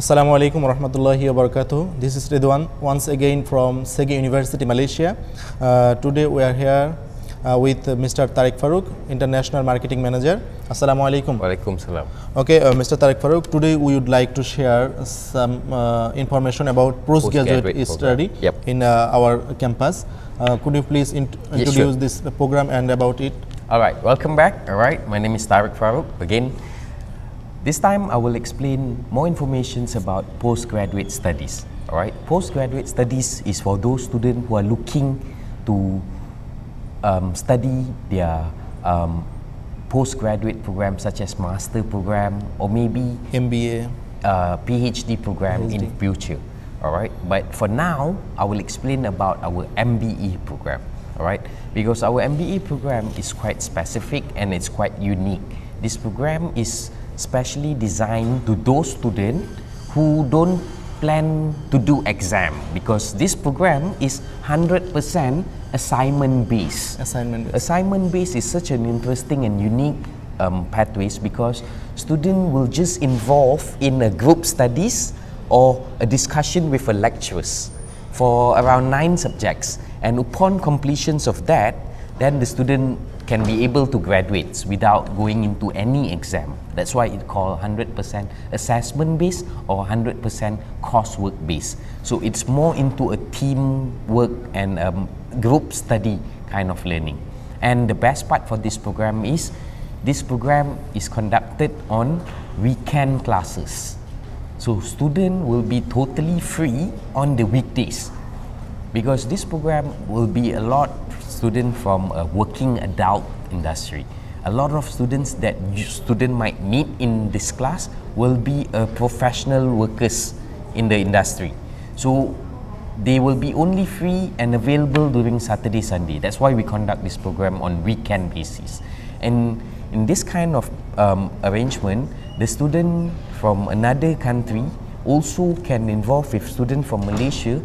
Assalamu alaikum warahmatullahi wabarakatuh. This is Ridwan once again from Segi University Malaysia. Uh, today we are here uh, with Mr. Tariq Farooq, International Marketing Manager. Assalamu alaikum. Walaikum salam. Okay, uh, Mr. Tariq Farooq, today we would like to share some uh, information about postgraduate, study yep. in uh, our campus. Uh, could you please int introduce yes, sure. this program and about it? All right, welcome back. All right, my name is Tariq Farooq again. This time I will explain more information about postgraduate studies. All right, postgraduate studies is for those students who are looking to um, study their um, postgraduate program such as master program or maybe MBA, uh, PhD program PhD. in future. All right, but for now I will explain about our MBE program. All right, because our MBE program is quite specific and it's quite unique. This program is specially designed to those students who don't plan to do exam because this program is 100% assignment based. Assignment based. Assignment based is such an interesting and unique um, pathways because student will just involve in a group studies or a discussion with a lecturers for around nine subjects and upon completions of that then the student can be able to graduate without going into any exam. That's why it called 100% assessment based or 100% coursework based. So it's more into a teamwork and um, group study kind of learning. And the best part for this program is this program is conducted on weekend classes. So student will be totally free on the weekdays because this program will be a lot student from a working adult industry. A lot of students that student might meet in this class will be a professional workers in the industry. So they will be only free and available during Saturday, Sunday. That's why we conduct this program on weekend basis. And in this kind of um, arrangement, the student from another country also can involve with student from Malaysia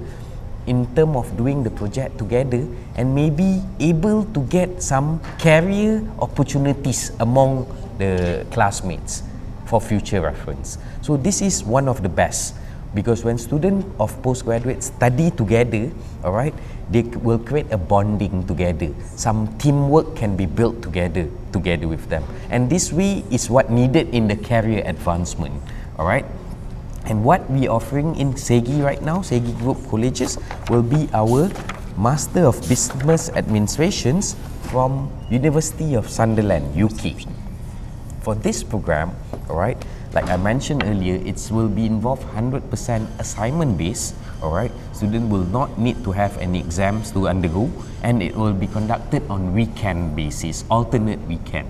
in term of doing the project together and maybe able to get some career opportunities among the classmates for future reference. So this is one of the best because when student of postgraduate study together, all right, they will create a bonding together. Some teamwork can be built together together with them. And this way is what needed in the career advancement, all right? And what we offering in SEGI right now, SEGI Group Colleges, will be our Master of Business Administrations from University of Sunderland, UK. For this program, alright, like I mentioned earlier, it will be involved 100% assignment based, alright. Student will not need to have any exams to undergo and it will be conducted on weekend basis, alternate weekend.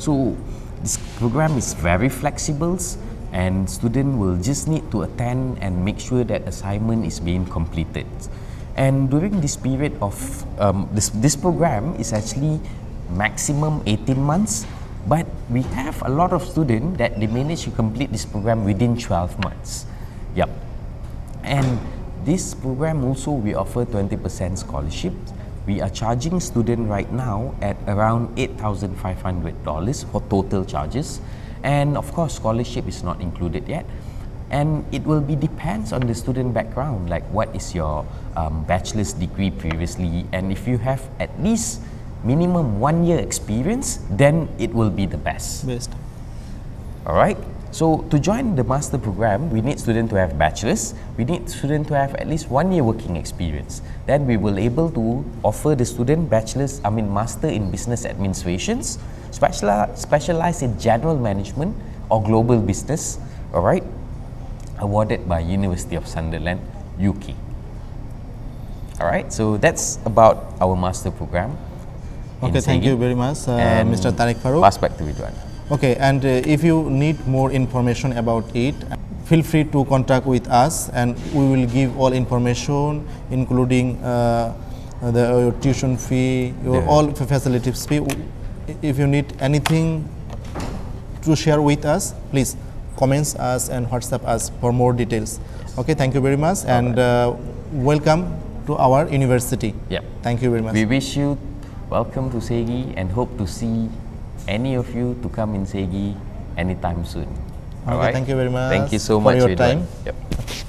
So this program is very flexible and student will just need to attend and make sure that assignment is being completed and during this period of um, this, this program is actually maximum 18 months but we have a lot of students that they manage to complete this program within 12 months yep and this program also we offer 20% scholarship we are charging student right now at around $8,500 for total charges and of course, scholarship is not included yet. And it will be depends on the student background, like what is your um, bachelor's degree previously, and if you have at least minimum one year experience, then it will be the best. Best. All right. So to join the master program, we need student to have bachelor's. We need student to have at least one year working experience. Then we will able to offer the student bachelor's, I mean master in business administrations Speciali- specialize in general management or global business, all right, awarded by University of Sunderland, UK. All right, so that's about our master program. Okay, thank you very much, uh, Mr. Tariq Farooq. Pass back to Vidwan. Okay, and uh, if you need more information about it, feel free to contact with us and we will give all information including uh, the, your uh, tuition fee, your yeah. all facilities fee if you need anything to share with us, please comments us and WhatsApp us for more details. Okay, thank you very much and uh, welcome to our university. Yeah. Thank you very much. We wish you welcome to Segi and hope to see any of you to come in Segi anytime soon. Okay, thank you very much. Thank you so for much for your time. Yep.